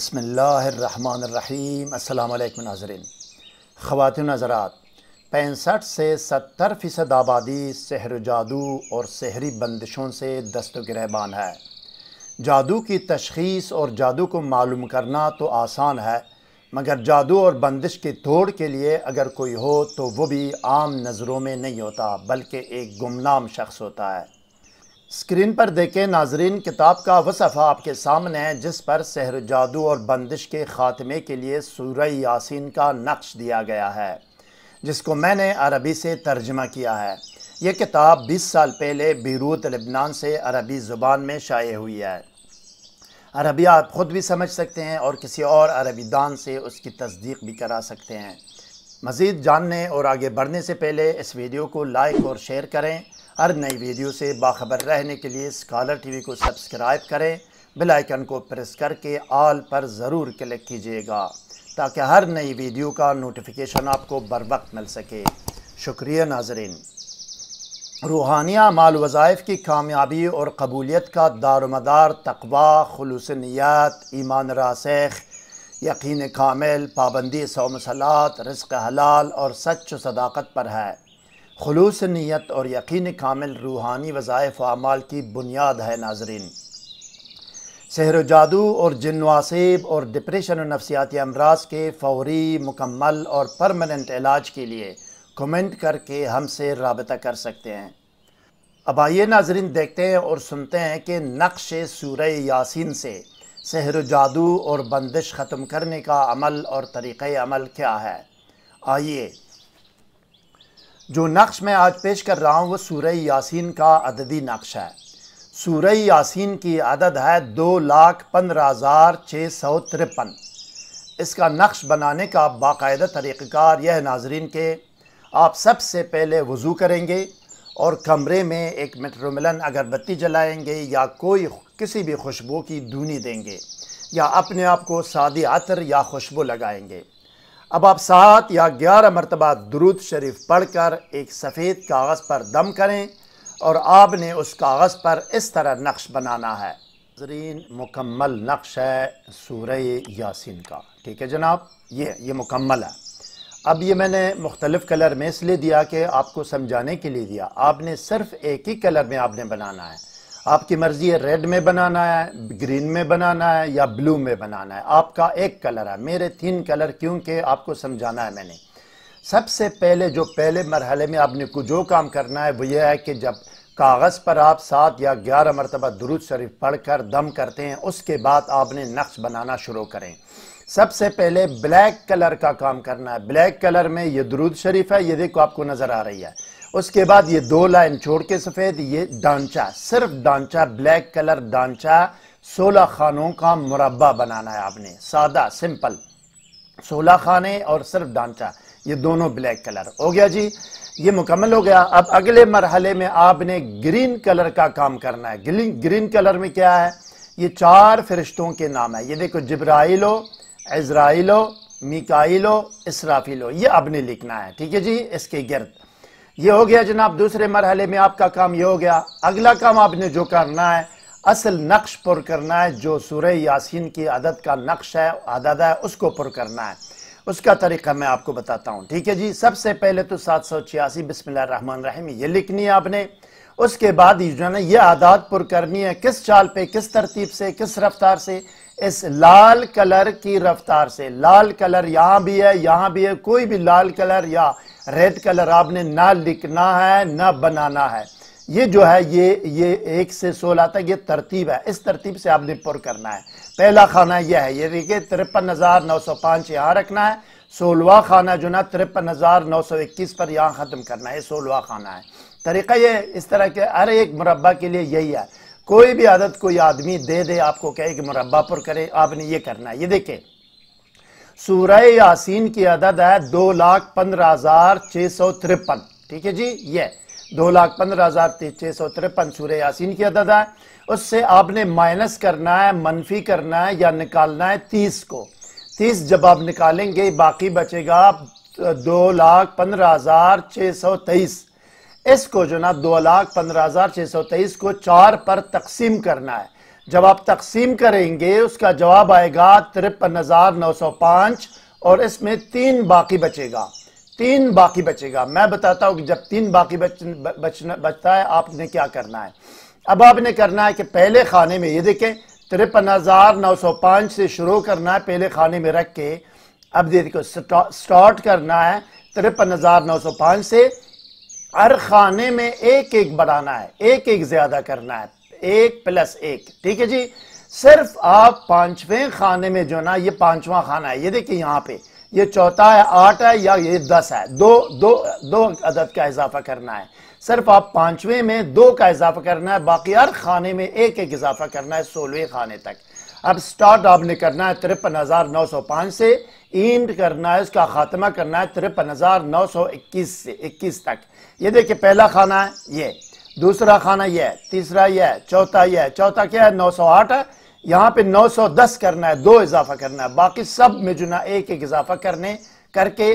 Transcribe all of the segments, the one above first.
बसमीम अल्लाम नाजरीन ख़वान हज़रात पैंसठ से सत्तर फ़ीसद आबादी सहर जादू और शहरी बंदिशों से दस्तों की है जादू की तशीस और जादू को मालूम करना तो आसान है मगर जादू और बंदिश के तोड़ के लिए अगर कोई हो तो वह भी आम नज़रों में नहीं होता बल्कि एक गुमनाम शख्स होता है स्क्रीन पर देखें नाजरीन किताब का वह सफ़ा आपके सामने है जिस पर सहर जादू और बंदिश के ख़ात्मे के लिए सूर्य यासीन का नक्श दिया गया है जिसको मैंने अरबी से तर्जमा किया है यह किताब 20 साल पहले बीरूत लिबनान से अरबी ज़ुबान में शाये हुई है अरबी आप ख़ुद भी समझ सकते हैं और किसी और अरबी दान से उसकी तस्दीक भी करा सकते हैं मज़ीद जानने और आगे बढ़ने से पहले इस वीडियो को लाइक और शेयर करें हर नई वीडियो से बाखबर रहने के लिए स्कॉलर टीवी को सब्सक्राइब करें बेल आइकन को प्रेस करके ऑल पर ज़रूर क्लिक कीजिएगा ताकि हर नई वीडियो का नोटिफिकेशन आपको बर वक्त मिल सके शुक्रिया नाजरीन रूहानिया माल वज़ाइफ की कामयाबी और कबूलियत का दारमदार तकवा खलूस नियात ईमान रासेख यकीन कामिल पाबंदी सौमसलात रिस्क हलाल और सच सदाकत पर है खलूस नीयत और यकीन कामिल रूहानी वज़ाइफ अमाल की बुनियाद है नाजरीन सहर जादू और जन्वासेब और डिप्रेशन और नफसियाती अमराज के फौरी मुकम्मल और परमानेंट इलाज के लिए कमेंट करके हमसे रबता कर सकते हैं अब आइए नाजरीन देखते हैं और सुनते हैं कि नक्श सूर यासिन से सहर जादू और बंदिश ख़त्म करने का अमल और तरीक़ अमल क्या है आइए जो नक्श मैं आज पेश कर रहा हूँ वो सूरह यासीन का अददी नक्श है सूरह यासीन की अदद है दो लाख पंद्रह हज़ार छः सौ तिरपन इसका नक्श बनाने का बाकायदा तरीक़ार यह नाजरीन के आप सबसे पहले वज़ू करेंगे और कमरे में एक मेट्रोमिलन अगरबत्ती जलाएंगे या कोई किसी भी खुशबू की दूनी देंगे या अपने आप को सादी अतर या खुशबू लगाएंगे अब आप सात या ग्यारह मरतबा दुरुद शरीफ पढ़ कर एक सफ़ेद कागज़ पर दम करें और आपने उस कागज़ पर इस तरह नक्श बनाना है जरीन मुकम्मल नक्श है सूर्य यासिन का ठीक है जनाब ये ये मुकम्मल है अब ये मैंने मुख्तलिफ़ कलर में इसलिए दिया कि आपको समझाने के लिए दिया आपने सिर्फ़ एक ही कलर में आपने बनाना है आपकी मर्जी है रेड में बनाना है ग्रीन में बनाना है या ब्लू में बनाना है आपका एक कलर है मेरे तीन कलर क्योंकि आपको समझाना है मैंने सबसे पहले जो पहले मरहले में आपने को जो काम करना है वो यह है कि जब कागज़ पर आप सात या ग्यारह मरतबा दुरुद शरीफ पढ़ कर दम करते हैं उसके बाद आपने नक्श बनाना शुरू करें सबसे पहले ब्लैक कलर का काम करना है ब्लैक कलर में ये दरुद शरीफ है ये देखो आपको नज़र आ रही है उसके बाद ये दो लाइन छोड़ के सफ़ेद ये डांचा सिर्फ डांचा ब्लैक कलर डांचा सोलह खानों का मुरबा बनाना है आपने सादा सिंपल सोलह खाने और सिर्फ डांचा ये दोनों ब्लैक कलर हो गया जी ये मुकम्मल हो गया अब अगले मरहले में आपने ग्रीन कलर का काम करना है ग्रीन ग्रीन कलर में क्या है ये चार फरिश्तों के नाम है ये देखो जब्राइलो इजराइलो मिकाइलो इसराफिलो ये आपने लिखना है ठीक है जी इसके गिर्द ये हो गया जनाब दूसरे मरहले में आपका काम ये हो गया अगला काम आपने जो करना है असल नक्श पुर करना है जो सूर्य यासीन की आदत का नक्श है आदत है उसको पुर करना है उसका तरीका मैं आपको बताता हूँ ठीक है जी सबसे पहले तो सात सौ छियासी बिस्मिल्लाम ये लिखनी है आपने उसके बाद जो है ना ये आदात पुर करनी है किस चाल पे किस तरतीब से किस रफ्तार से इस लाल कलर की रफ्तार से लाल कलर यहाँ भी है यहाँ भी है कोई भी लाल कलर या रेड कलर आपने ना लिखना है ना बनाना है ये जो है ये ये एक से सोलह तक ये तरतीब है इस तरतीब से आपने पुर करना है पहला खाना यह है ये देखिए तिरपन हज़ार नौ सौ पांच यहाँ रखना है सोलवा खाना जो ना तिरपन हज़ार नौ सौ इक्कीस पर यहाँ ख़त्म करना है सोलवा खाना है तरीका ये इस तरह के हर एक मुरबा के लिए यही है कोई भी आदत कोई आदमी दे दे आपको कहे कि मुरबा पुर करे आपने ये करना है ये देखें सूरह यासीन की अदद है दो लाख पंद्रह हजार छह सौ तिरपन ठीक है जी ये दो लाख पंद्रह हजार छह सौ तिरपन सूर्य यासीन की अदद है उससे आपने माइनस करना है मनफी करना है या निकालना है तीस को तीस जब आप निकालेंगे बाकी बचेगा दो लाख पंद्रह हजार छ सौ तेईस इसको जो ना दो लाख पंद्रह हजार छह सौ तेईस को चार पर तकसीम करना है जब आप तकसीम करेंगे उसका जवाब आएगा तिरपन हज़ार नौ सौ पांच और इसमें तीन बाकी बचेगा तीन बाकी बचेगा मैं बताता हूं कि जब तीन बाकी बच, बच, बचता है आपने क्या करना है अब आपने करना है कि पहले खाने में ये देखें तिरपन हज़ार नौ सौ पांच से शुरू करना है पहले खाने में रख के अब देखो स्टार्ट करना है तिरपन हज़ार नौ सौ पांच से हर खाने में एक एक बढ़ाना है एक एक ज़्यादा करना है एक प्लस एक ठीक है जी सिर्फ आप पांचवें खाने में जो ना ये पांचवा खाना है ये देखिए यहां पे ये चौथा है आठ है या ये दस है दो दो दो अदद का इजाफा करना है सिर्फ आप पांचवें में दो का इजाफा करना है बाकी हर खाने में एक एक इजाफा करना है सोलहवें खाने तक अब स्टार्ट आपने करना है तिरपन हजार नौ सौ पांच से इंड करना है उसका खात्मा करना है तिरपन हजार नौ सौ इक्कीस से इक्कीस तक ये देखिए पहला खाना है ये दूसरा खाना यह तीसरा यह चौथा यह चौथा क्या है 908 है यहाँ पे 910 करना है दो इजाफा करना है बाकी सब में ना एक एक इजाफा करने करके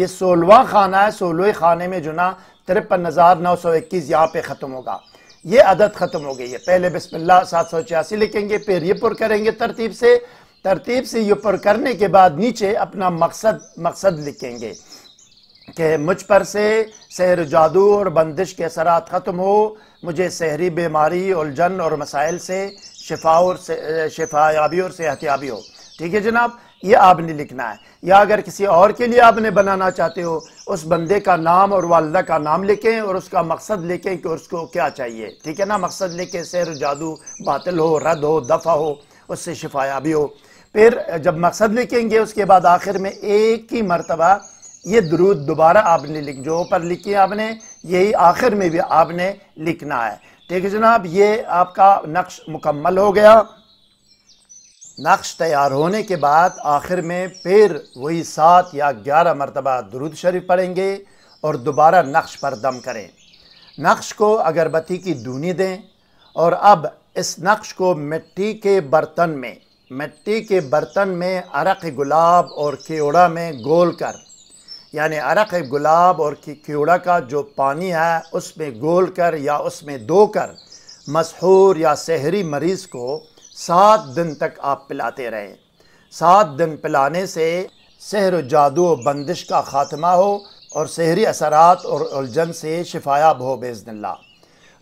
ये सोलवा खाना है सोलवे खाने में जो ना तिरपन हज़ार नौ सौ इक्कीस यहाँ पे ख़त्म होगा ये अदद ख़त्म हो गई है पहले बिस्मिल्लाह सात सौ छियासी लिखेंगे फिर ये पुर करेंगे तरतीब से तरतीब से ये पुर करने के बाद नीचे अपना मकसद मकसद लिखेंगे कि मुझ पर से सहर जादू और बंदिश के असरात ख़त्म हो मुझे सहरी बीमारी उलझन और मसाइल से शिफा और शिफा याबी और सेहत याबी हो ठीक है जनाब ये आपने लिखना है या अगर किसी और के लिए आपने बनाना चाहते हो उस बंदे का नाम और वालदा का नाम लिखें और उसका मकसद लिखें कि उसको क्या चाहिए ठीक है ना मकसद लिखें शहर जादू बातिल हो रद्द हो दफ़ा हो उससे याबी हो फिर जब मकसद लिखेंगे उसके बाद आखिर में एक ही मरतबा ये दरूद दोबारा आपने लिख जो पर लिखी आपने यही आखिर में भी आपने लिखना है ठीक है जनाब ये आपका नक्श मुकम्मल हो गया नक्श तैयार होने के बाद आखिर में फिर वही सात या ग्यारह मरतबा दरूद शरीफ पढ़ेंगे और दोबारा नक्श पर दम करें नक्श को अगरबत्ती की दूनी दें और अब इस नक्श को मिट्टी के बर्तन में मिट्टी के बर्तन में अरक गुलाब और केवड़ा में गोल कर यानी अरक गुलाब और कीड़ा का जो पानी है उसमें गोल कर या उसमें दो कर मशहूर या शहरी मरीज़ को सात दिन तक आप पिलाते रहें सात दिन पिलाने से शहर जादू व बंदिश का ख़ात्मा हो और शहरी असरात और उलझन से शिफायाब हो बेजनला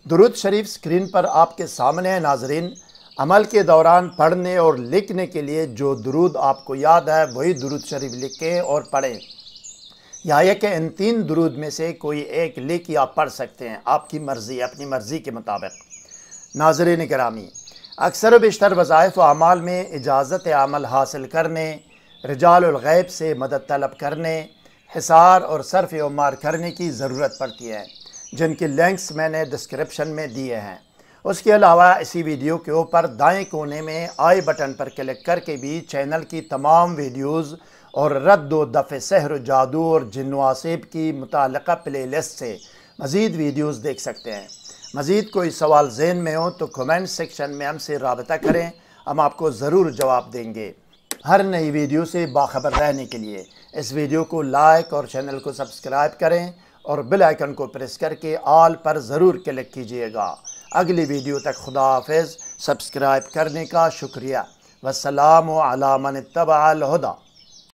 दुरुद शरीफ स्क्रीन पर आपके सामने है नाजरीन अमल के दौरान पढ़ने और लिखने के लिए जो दुरुद आपको याद है वही दुरुद शरीफ लिखें और पढ़ें यहाँ कि इन तीन दरूद में से कोई एक लिख या पढ़ सकते हैं आपकी मर्ज़ी अपनी मर्ज़ी के मुताबिक नाजर निगरामी अक्सर बेशतर वज़ाइफ़ अमाल में इजाज़त अमल हासिल करने रजालैब से मदद तलब करने हिसार और सरफ उमार करने की ज़रूरत पड़ती है जिनके लिंक्स मैंने डिस्क्रिप्शन में दिए हैं उसके अलावा इसी वीडियो के ऊपर दाएं कोने में आई बटन पर क्लिक करके भी चैनल की तमाम वीडियोज़ और रद्द व सहर जादू और जिनवासेब की मुतल प्ले लिस्ट से मज़ीद वीडियोज़ देख सकते हैं मज़ीद कोई सवाल जेन में हो तो कमेंट सेक्शन में हमसे रबता करें हम आपको ज़रूर जवाब देंगे हर नई वीडियो से बाखबर रहने के लिए इस वीडियो को लाइक और चैनल को सब्सक्राइब करें और बिल आइकन को प्रेस करके आल पर ज़रूर क्लिक कीजिएगा अगली वीडियो तक खुदा हाफ सब्सक्राइब करने का शुक्रिया वसलाम आला मन तबाल